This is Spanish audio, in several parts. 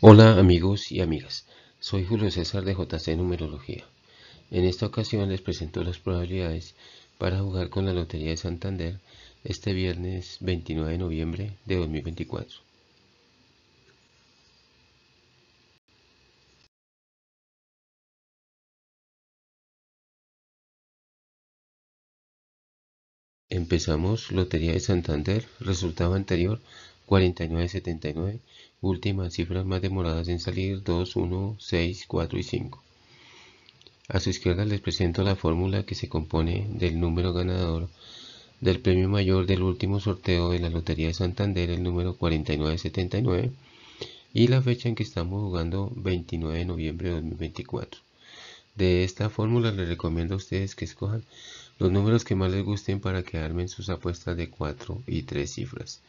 Hola amigos y amigas, soy Julio César de JC Numerología. En esta ocasión les presento las probabilidades para jugar con la Lotería de Santander este viernes 29 de noviembre de 2024. Empezamos Lotería de Santander, resultado anterior 4979, últimas cifras más demoradas en salir 2, 1, 6, 4 y 5. A su izquierda les presento la fórmula que se compone del número ganador del premio mayor del último sorteo de la Lotería de Santander, el número 4979, y la fecha en que estamos jugando 29 de noviembre de 2024. De esta fórmula les recomiendo a ustedes que escojan los números que más les gusten para que armen sus apuestas de 4 y 3 cifras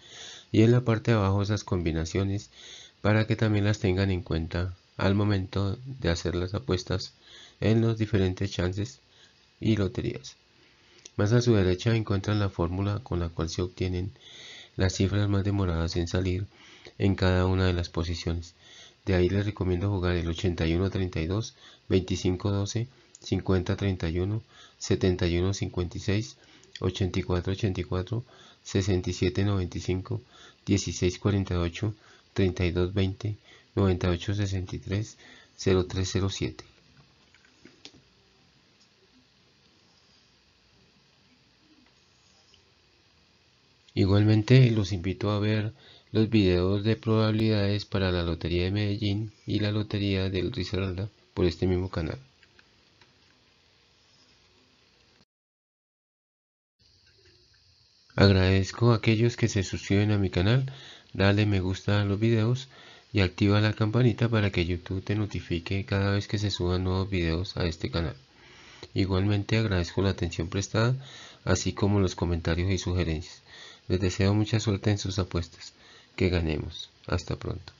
y en la parte de abajo esas combinaciones para que también las tengan en cuenta al momento de hacer las apuestas en los diferentes chances y loterías. Más a su derecha encuentran la fórmula con la cual se obtienen las cifras más demoradas en salir en cada una de las posiciones. De ahí les recomiendo jugar el 81-32, 25-12, 50-31, 71-56, 84 84 67 95 16 48 32 20 98 63 0307 Igualmente los invito a ver los videos de probabilidades para la Lotería de Medellín y la Lotería de Risaralda por este mismo canal. Agradezco a aquellos que se suscriben a mi canal, dale me gusta a los videos y activa la campanita para que YouTube te notifique cada vez que se suban nuevos videos a este canal. Igualmente agradezco la atención prestada, así como los comentarios y sugerencias. Les deseo mucha suerte en sus apuestas. Que ganemos. Hasta pronto.